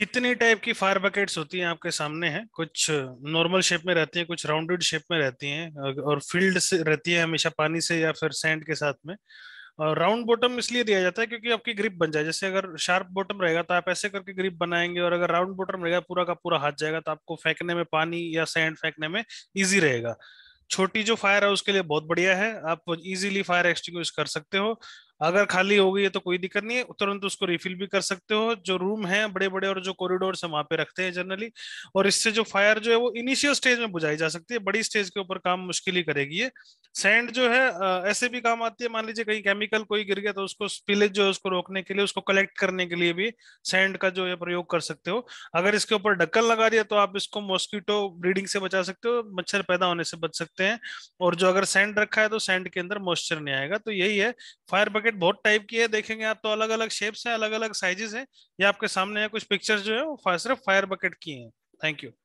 कितनी टाइप की fire buckets होती हैं आपके सामने हैं कुछ नॉर्मल शेप में रहती हैं कुछ राउंडेड शेप में रहती हैं और फील्ड से रहती है हमेशा पानी से या फिर सैंड के साथ में और राउंड बॉटम इसलिए दिया जाता है क्योंकि आपकी ग्रिप बन जाए जैसे अगर शार्प बॉटम रहेगा तो आप ऐसे करके ग्रिप बनाएंगे और अगर राउंड बॉटम रहेगा पूरा का पूरा हाथ जाएगा तो आपको फेंकने में पानी या सैंड फेंकने में ईजी रहेगा छोटी जो फायर है उसके लिए बहुत बढ़िया है आप इजीली फायर एक्सटिंग कर सकते हो अगर खाली हो गई है तो कोई दिक्कत नहीं है तुरंत उसको रिफिल भी कर सकते हो जो रूम है बड़े बड़े और जो कॉरिडोर है वहां पे रखते हैं जनरली और इससे जो फायर जो है वो इनिशियल स्टेज में बुझाई जा सकती है बड़ी स्टेज के ऊपर काम मुश्किल ही करेगी ये सैंड जो है ऐसे भी काम आती है मान लीजिए कहीं केमिकल कोई गिर गया तो उसको स्पिलेज जो है उसको रोकने के लिए उसको कलेक्ट करने के लिए भी सैंड का जो है प्रयोग कर सकते हो अगर इसके ऊपर ढक्कन लगा दिया तो आप इसको मॉस्किटो ब्रीडिंग से बचा सकते हो मच्छर पैदा होने से बच सकते हैं और जो अगर सैंड रखा है तो सैंड के अंदर मॉइस्चर नहीं आएगा तो यही है फायर बकेट पॉकेट बहुत टाइप की है देखेंगे आप तो अलग अलग शेप्स हैं अलग अलग साइजेस हैं ये आपके सामने है कुछ पिक्चर्स जो है वो सिर्फ फायर बकेट की हैं थैंक यू